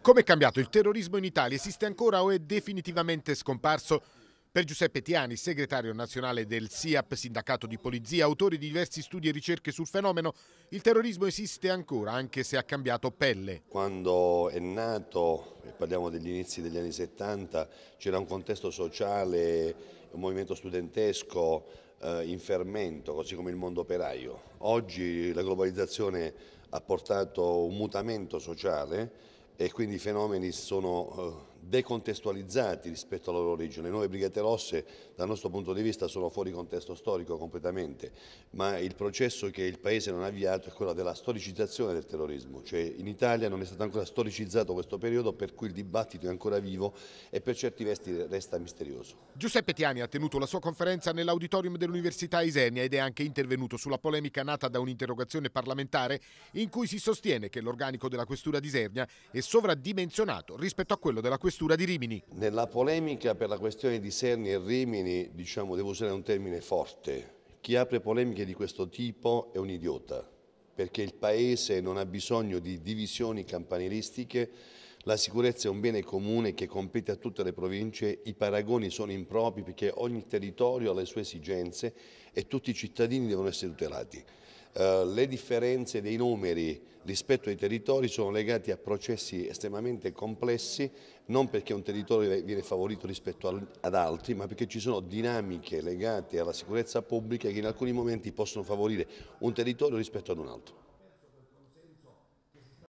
Come è cambiato il terrorismo in Italia? Esiste ancora o è definitivamente scomparso? Per Giuseppe Tiani, segretario nazionale del SIAP, sindacato di polizia, autore di diversi studi e ricerche sul fenomeno, il terrorismo esiste ancora, anche se ha cambiato pelle. Quando è nato, e parliamo degli inizi degli anni 70, c'era un contesto sociale, un movimento studentesco eh, in fermento, così come il mondo operaio. Oggi la globalizzazione ha portato un mutamento sociale e quindi i fenomeni sono eh, decontestualizzati rispetto alla loro origine. Le nuove Brigate Rosse dal nostro punto di vista sono fuori contesto storico completamente, ma il processo che il Paese non ha avviato è quello della storicizzazione del terrorismo, cioè in Italia non è stato ancora storicizzato questo periodo per cui il dibattito è ancora vivo e per certi versi resta misterioso. Giuseppe Tiani ha tenuto la sua conferenza nell'auditorium dell'Università Isenia ed è anche intervenuto sulla polemica nata da un'interrogazione parlamentare in cui si sostiene che l'organico della questura di Isernia è sovradimensionato rispetto a quello della questura questura di Rimini. Nella polemica per la questione di Serni e Rimini, diciamo, devo usare un termine forte. Chi apre polemiche di questo tipo è un idiota, perché il Paese non ha bisogno di divisioni campanilistiche la sicurezza è un bene comune che compete a tutte le province, i paragoni sono impropri perché ogni territorio ha le sue esigenze e tutti i cittadini devono essere tutelati. Eh, le differenze dei numeri rispetto ai territori sono legate a processi estremamente complessi, non perché un territorio viene favorito rispetto ad altri, ma perché ci sono dinamiche legate alla sicurezza pubblica che in alcuni momenti possono favorire un territorio rispetto ad un altro.